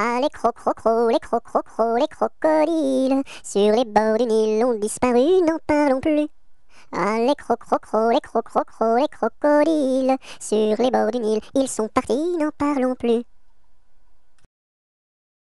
Ah, les crocs, crocs, les crocs, crocs, les crocodiles sur les bords du Nil ont disparu, n'en parlons plus. Ah, les crocs, crocs, les crocs, crocs, les crocodiles sur les bords du Nil, ils sont partis, n'en parlons plus.